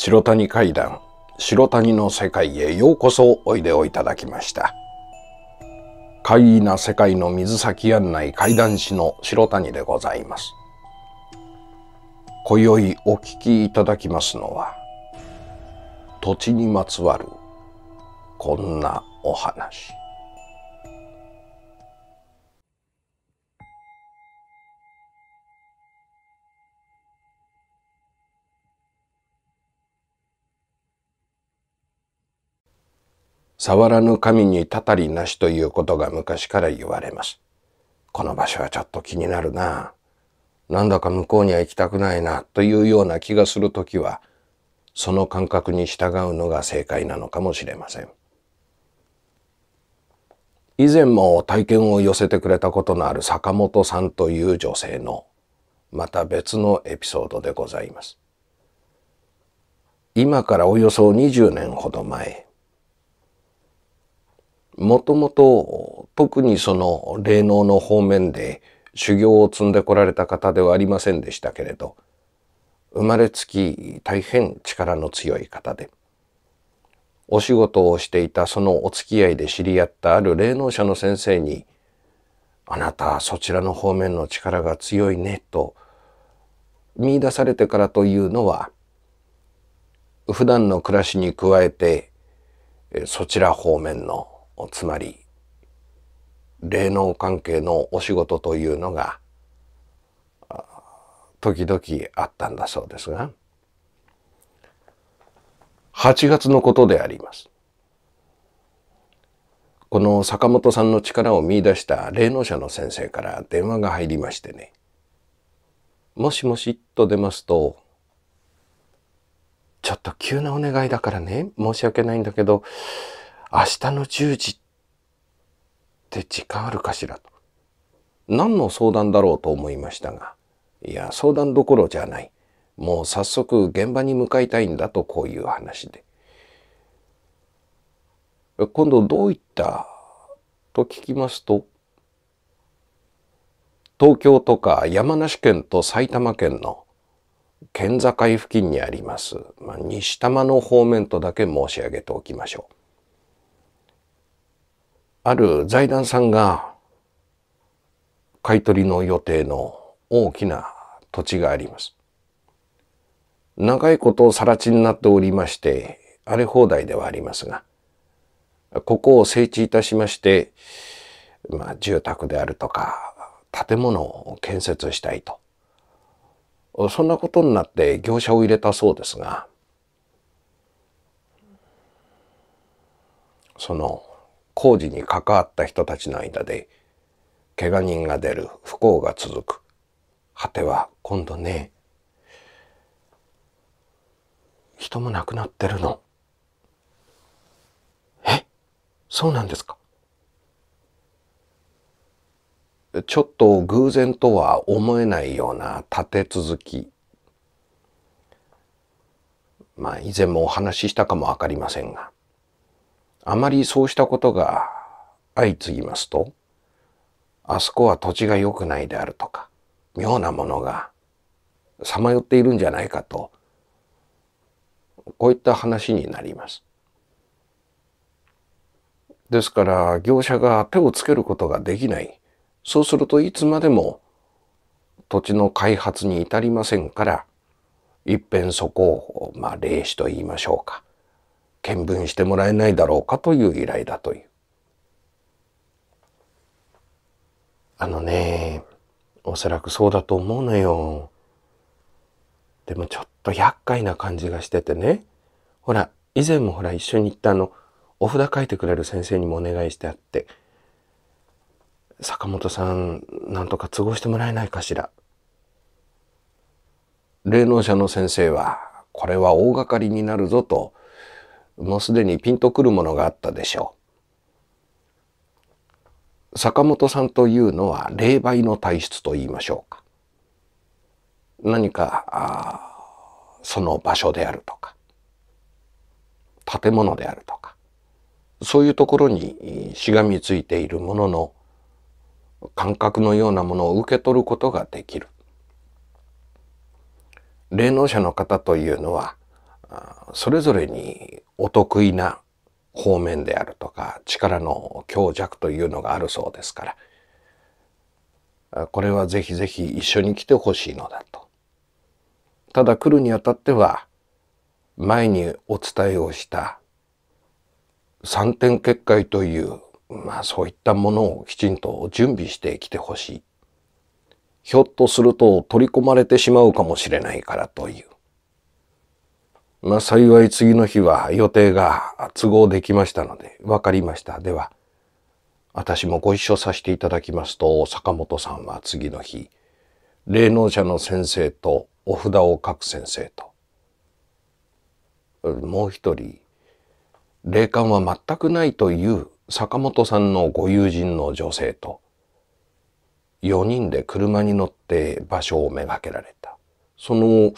白谷階段白谷の世界へようこそおいでをいただきました怪異な世界の水先案内怪談師の白谷でございます今宵お聞きいただきますのは土地にまつわるこんなお話触らぬ神にたたりなしということが昔から言われます。この場所はちょっと気になるな。なんだか向こうには行きたくないなというような気がするときは、その感覚に従うのが正解なのかもしれません。以前も体験を寄せてくれたことのある坂本さんという女性の、また別のエピソードでございます。今からおよそ20年ほど前、もともと特にその霊能の方面で修行を積んでこられた方ではありませんでしたけれど、生まれつき大変力の強い方で、お仕事をしていたそのお付き合いで知り合ったある霊能者の先生に、あなたそちらの方面の力が強いねと見出されてからというのは、普段の暮らしに加えて、そちら方面のつまり霊能関係のお仕事というのが時々あったんだそうですが8月のことであります。この坂本さんの力を見いだした霊能者の先生から電話が入りましてね。もしもしと出ますと、ちょっと急なお願いだからね、申し訳ないんだけど、明日の10時って時間あるかしらと。何の相談だろうと思いましたが、いや、相談どころじゃない。もう早速現場に向かいたいんだとこういう話で。今度どういったと聞きますと、東京とか山梨県と埼玉県の県境付近にあります、まあ、西多摩の方面とだけ申し上げておきましょう。ある財団さんが買取の予定の大きな土地があります。長いこと更地になっておりまして、荒れ放題ではありますが、ここを整地いたしまして、まあ、住宅であるとか、建物を建設したいと。そんなことになって業者を入れたそうですが、その工事に関わった人たちの間で怪我人が出る不幸が続く果ては今度ね人も亡くなってるのえそうなんですかちょっと偶然とは思えないような立て続きまあ以前もお話ししたかもわかりませんがあまりそうしたことが相次ぎますと、あそこは土地が良くないであるとか、妙なものがさまよっているんじゃないかと、こういった話になります。ですから業者が手をつけることができない。そうするといつまでも土地の開発に至りませんから、一遍そこを、まあ、霊視と言いましょうか。見分してもらえないだろうかという依頼だという。あのね、おそらくそうだと思うのよ。でもちょっと厄介な感じがしててね。ほら、以前もほら一緒に行ったあの、お札書いてくれる先生にもお願いしてあって、坂本さん、なんとか都合してもらえないかしら。霊能者の先生は、これは大掛かりになるぞと、もうすでにピンとくるものがあったでしょう。坂本さんというのは霊媒の体質と言いましょうか。何かその場所であるとか建物であるとかそういうところにしがみついているものの感覚のようなものを受け取ることができる。霊能者の方というのはそれぞれにお得意な方面であるとか力の強弱というのがあるそうですからこれはぜひぜひ一緒に来てほしいのだとただ来るにあたっては前にお伝えをした三点結界というまあそういったものをきちんと準備してきてほしいひょっとすると取り込まれてしまうかもしれないからというまあ幸い次の日は予定が都合できましたので、わかりました。では、私もご一緒させていただきますと、坂本さんは次の日、霊能者の先生とお札を書く先生と、もう一人、霊感は全くないという坂本さんのご友人の女性と、4人で車に乗って場所をめがけられた。その、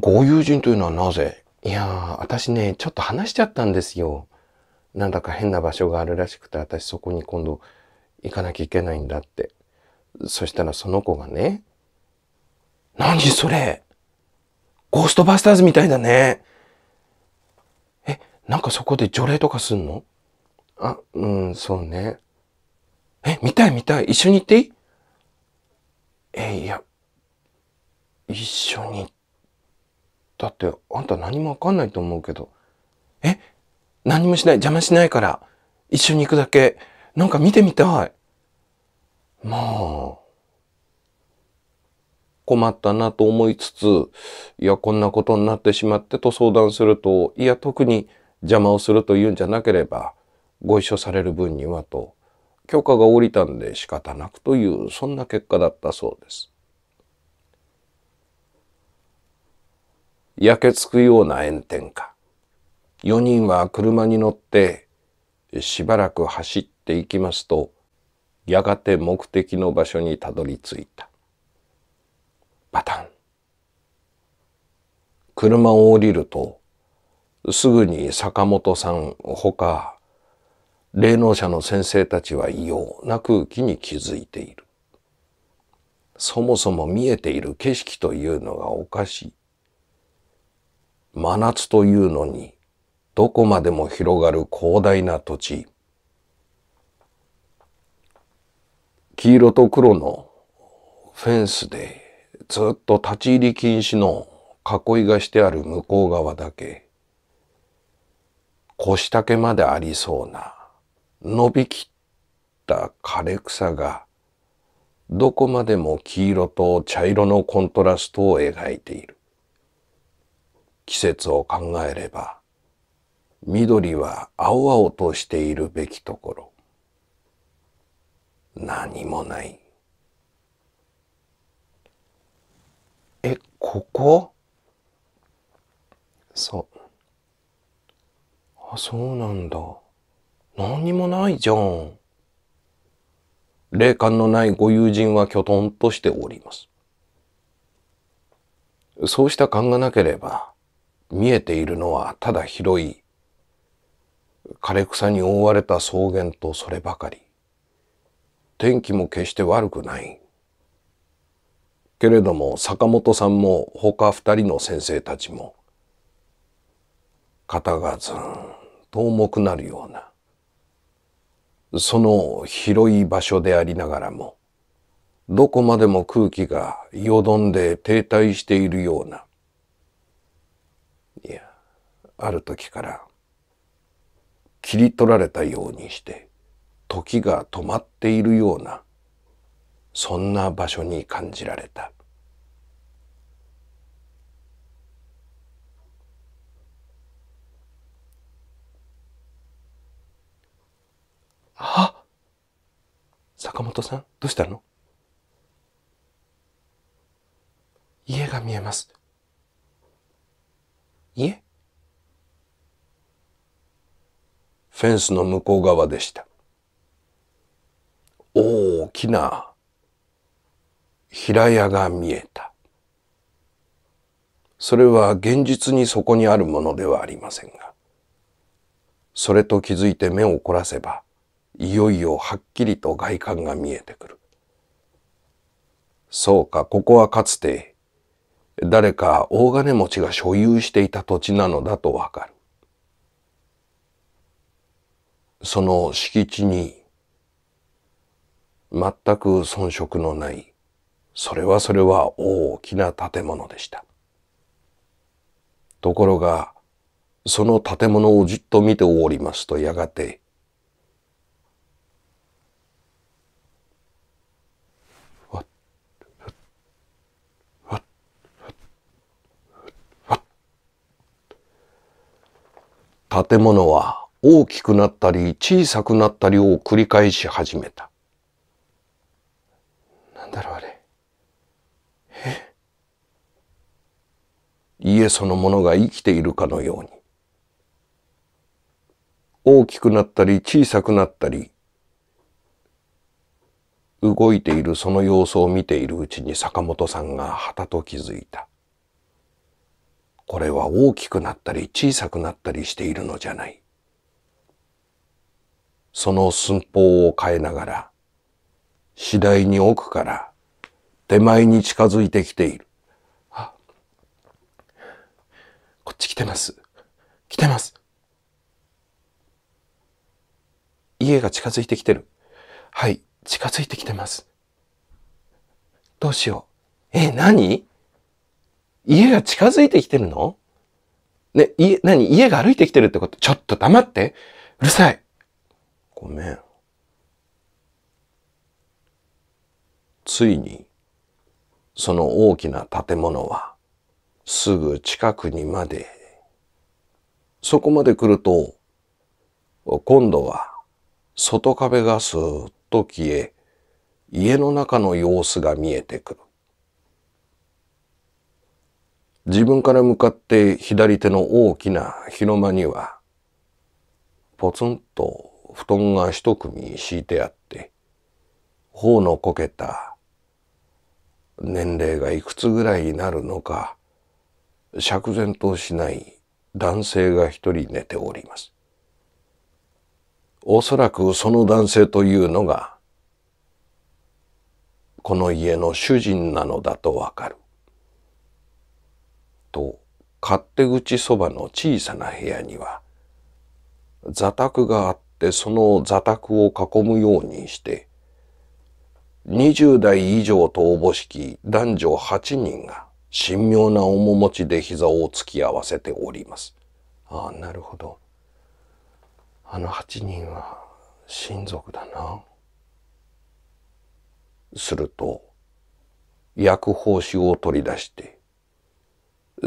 ご友人というのはなぜいやー、私ね、ちょっと話しちゃったんですよ。なんだか変な場所があるらしくて、私そこに今度行かなきゃいけないんだって。そしたらその子がね、何それゴーストバスターズみたいだね。え、なんかそこで除霊とかすんのあ、うん、そうね。え、見たい見たい。一緒に行っていいえ、いや、一緒に行ってだってあんた何もわかんないと思うけど。え何もしない。邪魔しないから。一緒に行くだけ。なんか見てみたい。まあ。困ったなと思いつつ、いや、こんなことになってしまってと相談すると、いや、特に邪魔をするというんじゃなければ、ご一緒される分にはと、許可が下りたんで仕方なくという、そんな結果だったそうです。焼けつくような炎天下。四人は車に乗ってしばらく走っていきますと、やがて目的の場所にたどり着いた。バタン。車を降りると、すぐに坂本さんほか、霊能者の先生たちは異様な空気に気づいている。そもそも見えている景色というのがおかしい。真夏というのに、どこまでも広がる広大な土地。黄色と黒のフェンスでずっと立ち入り禁止の囲いがしてある向こう側だけ、腰丈までありそうな伸びきった枯れ草がどこまでも黄色と茶色のコントラストを描いている。季節を考えれば緑は青々としているべきところ何もないえここそうあそうなんだ何もないじゃん霊感のないご友人はきょとんとしておりますそうした感がなければ見えているのはただ広い枯れ草に覆われた草原とそればかり。天気も決して悪くない。けれども坂本さんも他二人の先生たちも肩がずんと重くなるようなその広い場所でありながらもどこまでも空気がよどんで停滞しているようなある時から切り取られたようにして時が止まっているようなそんな場所に感じられたあ坂本さんどうしたの家が見えます家フェンスの向こう側でした。大きな平屋が見えた。それは現実にそこにあるものではありませんが、それと気づいて目を凝らせば、いよいよはっきりと外観が見えてくる。そうか、ここはかつて誰か大金持ちが所有していた土地なのだとわかる。その敷地に全く遜色のない、それはそれは大きな建物でした。ところが、その建物をじっと見ておりますとやがて、建物は大きくなったり小さくなったりを繰り返し始めた。なんだろうあれ。え家そのものが生きているかのように。大きくなったり小さくなったり、動いているその様子を見ているうちに坂本さんがはたと気づいた。これは大きくなったり小さくなったりしているのじゃない。その寸法を変えながら、次第に奥から手前に近づいてきている。あ、こっち来てます。来てます。家が近づいてきてる。はい、近づいてきてます。どうしよう。え、何家が近づいてきてるのね、家、何家が歩いてきてるってことちょっと黙って。うるさい。ごめん。ついに、その大きな建物は、すぐ近くにまで、そこまで来ると、今度は、外壁がすーっと消え、家の中の様子が見えてくる。自分から向かって左手の大きな広間には、ポツンと布団が一組敷いてあって頬のこけた年齢がいくつぐらいになるのか釈然としない男性が一人寝ております。おそらくその男性というのがこの家の主人なのだとわかる。と勝手口そばの小さな部屋には座卓があっでその座卓を囲むようにして20代以上とおぼしき男女8人が神妙な面持ちで膝を突き合わせております。ああなるほど。あの8人は親族だな。すると薬報酒を取り出して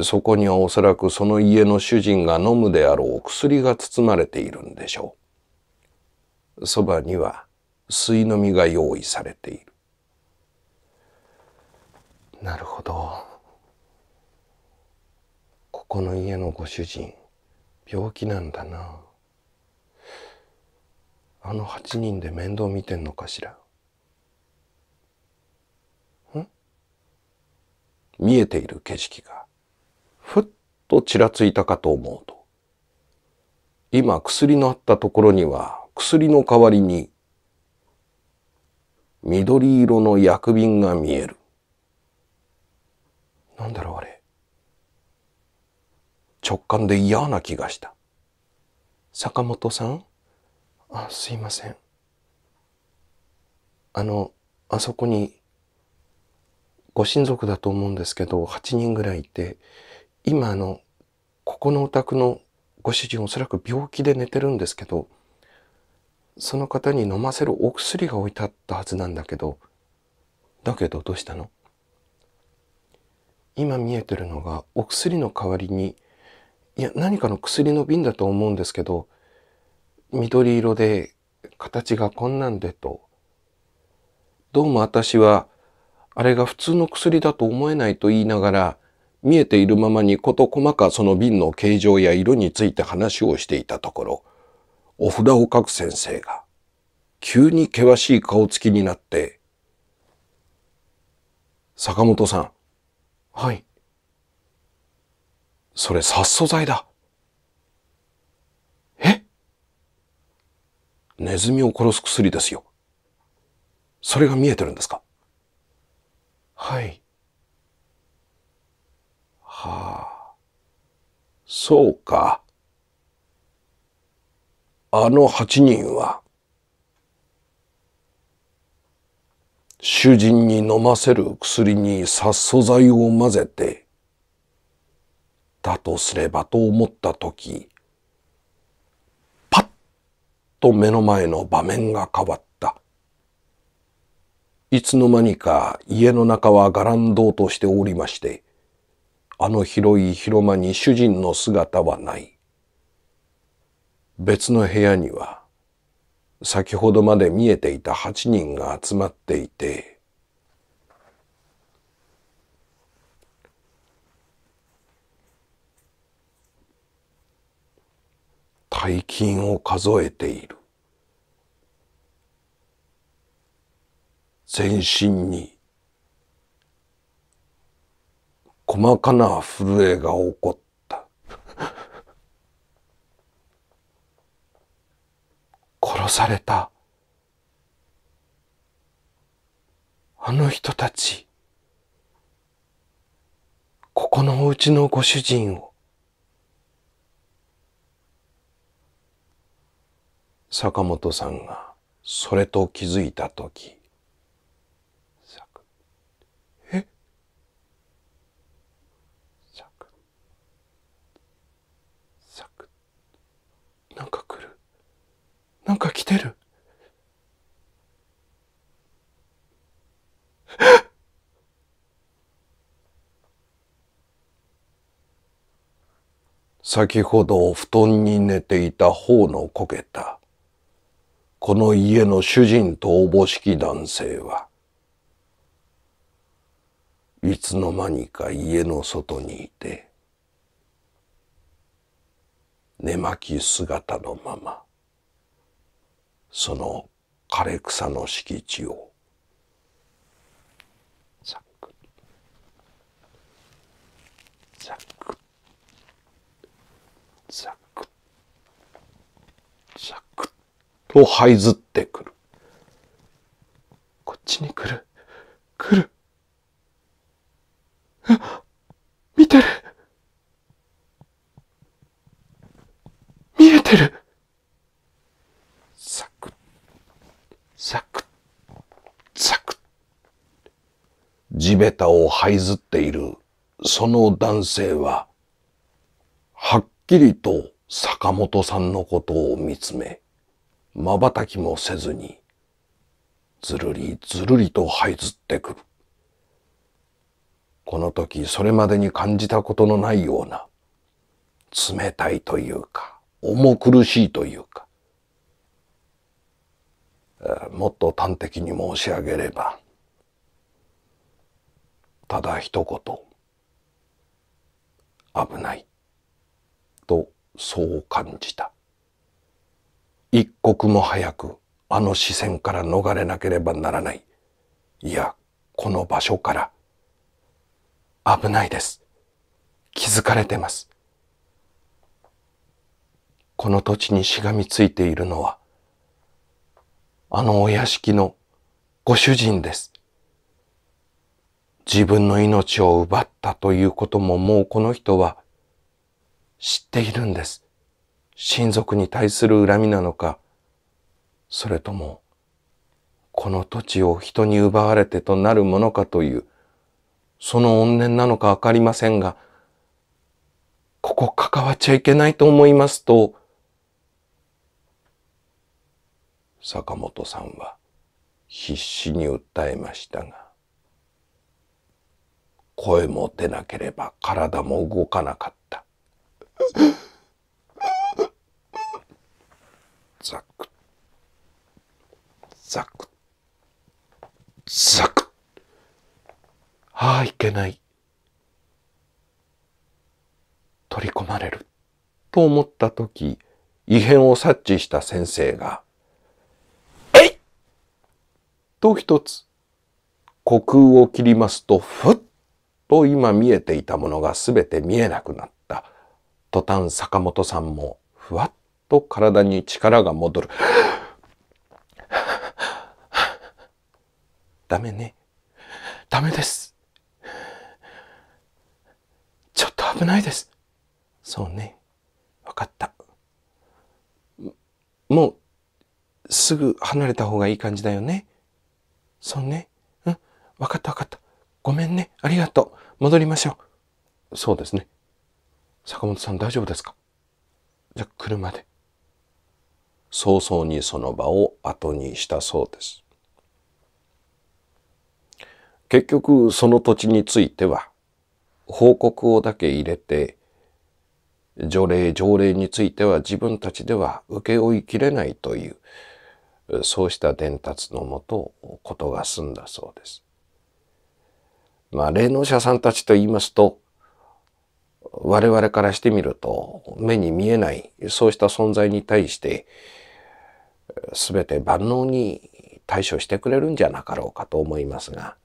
そこにはおそらくその家の主人が飲むであろう薬が包まれているんでしょう。そばには水飲みが用意されている。なるほど。ここの家のご主人、病気なんだな。あの八人で面倒見てんのかしら。ん見えている景色が、ふっとちらついたかと思うと、今薬のあったところには薬の代わりに緑色の薬瓶が見える。なんだろうあれ。直感で嫌な気がした。坂本さんあ、すいません。あの、あそこに、ご親族だと思うんですけど、8人ぐらいいて、今あの、ここのお宅のご主人おそらく病気で寝てるんですけど、その方に飲ませるお薬が置いてあったはずなんだけど、だけどどうしたの今見えてるのがお薬の代わりに、いや、何かの薬の瓶だと思うんですけど、緑色で形がこんなんでと。どうも私は、あれが普通の薬だと思えないと言いながら、見えているままに事細かその瓶の形状や色について話をしていたところ、お札を書く先生が、急に険しい顔つきになって、坂本さん。はい。それ殺素剤だ。えネズミを殺す薬ですよ。それが見えてるんですかはい。はあ。そうか。あの八人は主人に飲ませる薬に殺素剤を混ぜてだとすればと思った時パッと目の前の場面が変わったいつの間にか家の中はんどうとしておりましてあの広い広間に主人の姿はない別の部屋には、先ほどまで見えていた8人が集まっていて、大金を数えている。全身に細かな震えが起こった。殺されたあの人たちここのお家のご主人を坂本さんがそれと気づいた時か来てる。先ほど布団に寝ていた方のこけた、この家の主人とおぼしき男性は、いつの間にか家の外にいて、寝巻き姿のまま。その枯れ草の敷地をザクザクザクザクと這いずってくる這いずっているその男性は、はっきりと坂本さんのことを見つめ、瞬きもせずに、ずるりずるりと這いずってくる。この時それまでに感じたことのないような、冷たいというか、重苦しいというか、もっと端的に申し上げれば、ただ一言危ないとそう感じた一刻も早くあの視線から逃れなければならないいやこの場所から危ないです気づかれてますこの土地にしがみついているのはあのお屋敷のご主人です自分の命を奪ったということももうこの人は知っているんです。親族に対する恨みなのか、それとも、この土地を人に奪われてとなるものかという、その怨念なのかわかりませんが、ここ関わっちゃいけないと思いますと、坂本さんは必死に訴えましたが、声も出なければ体も動かなかった。ザクザクザクああいけない取り込まれると思った時異変を察知した先生が「えい!」と一つ虚空を切りますとふっと今見えていたものがべて見えなくなった。途端坂本さんもふわっと体に力が戻る。ダメね。ダメです。ちょっと危ないです。そうね。わかった。もう、すぐ離れた方がいい感じだよね。そうね。うん。わかったわかった。ごめんね。ありがとう。戻りましょう。そうですね。坂本さん大丈夫ですかじゃあ車で。早々にその場を後にしたそうです。結局その土地については報告をだけ入れて除霊条例については自分たちでは請負いきれないというそうした伝達のもと事が済んだそうです。まあ、霊能者さんたちと言いますと、我々からしてみると、目に見えない、そうした存在に対して、すべて万能に対処してくれるんじゃなかろうかと思いますが、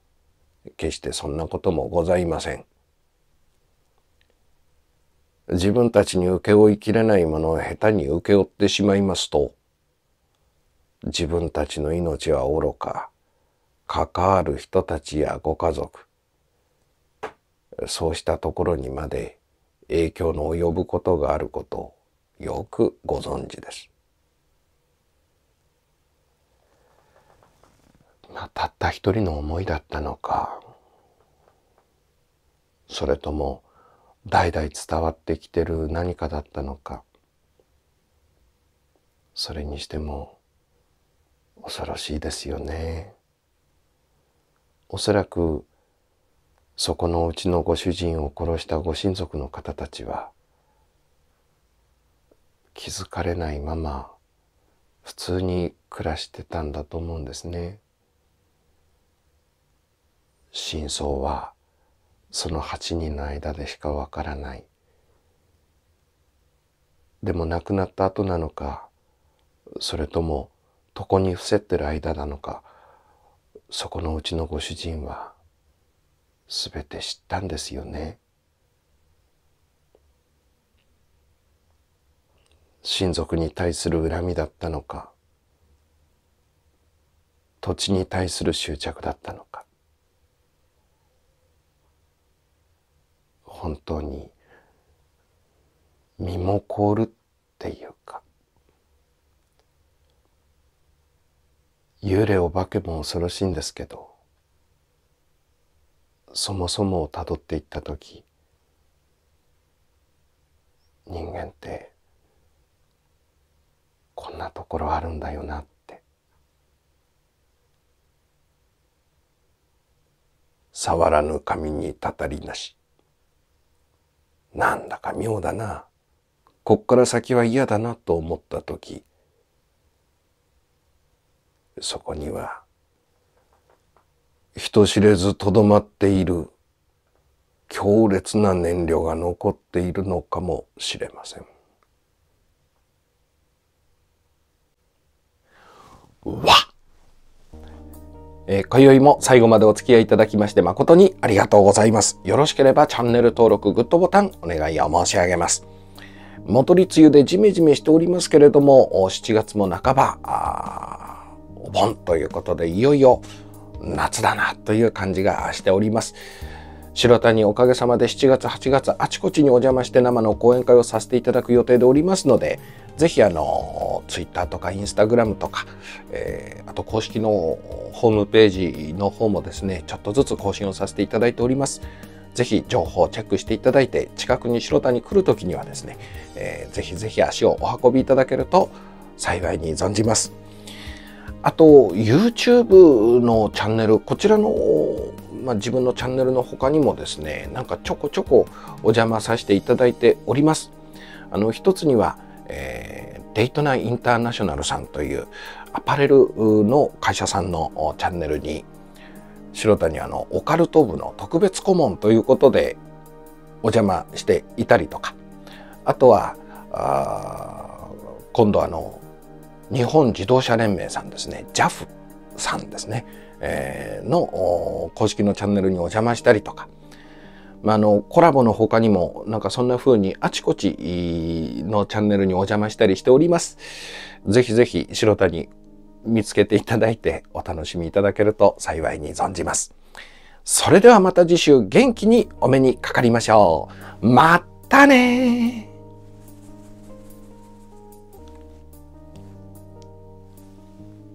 決してそんなこともございません。自分たちに請け負いきれないものを下手に請け負ってしまいますと、自分たちの命は愚か、関わる人たちやご家族、そうしたところにまで影響の及ぶことがあることをよくご存知です。まあ、たった一人の思いだったのかそれとも代々伝わってきてる何かだったのかそれにしても恐ろしいですよね。おそらくそこのうちのご主人を殺したご親族の方たちは気づかれないまま普通に暮らしてたんだと思うんですね。真相はその八人の間でしかわからない。でも亡くなった後なのかそれとも床に伏せってる間なのかそこのうちのご主人は全て知ったんですよね親族に対する恨みだったのか土地に対する執着だったのか本当に身も凍るっていうか幽霊お化けも恐ろしいんですけどそもそもをたどっていった時人間ってこんなところあるんだよなって触らぬ神にたたりなしなんだか妙だなこっから先は嫌だなと思った時そこには人知れずとどまっている強烈な燃料が残っているのかもしれません。わえー、今宵も最後までお付き合いいただきまして誠にありがとうございます。よろしければチャンネル登録、グッドボタンお願いを申し上げます。元り梅雨でジメジメしておりますけれども、7月も半ば、お盆ということでいよいよ夏だなという感じがしております。白谷おかげさまで7月8月あちこちにお邪魔して生の講演会をさせていただく予定でおりますのでぜひあの Twitter とか Instagram とか、えー、あと公式のホームページの方もですねちょっとずつ更新をさせていただいております。ぜひ情報をチェックしていただいて近くに白谷来る時にはですね、えー、ぜひぜひ足をお運びいただけると幸いに存じます。あと YouTube のチャンネルこちらの、まあ、自分のチャンネルの他にもですねなんかちょこちょこお邪魔させていただいております。あの一つには、えー、デイトナインターナショナルさんというアパレルの会社さんのチャンネルに白谷あのオカルト部の特別顧問ということでお邪魔していたりとかあとはあ今度あの日本自動車連盟さんですね JAF さんですね、えー、の公式のチャンネルにお邪魔したりとか、まあ、のコラボの他にもなんかそんな風にあちこちのチャンネルにお邪魔したりしております。ぜひぜひ白谷見つけていただいてお楽しみいただけると幸いに存じます。それではまた次週元気にお目にかかりましょう。またね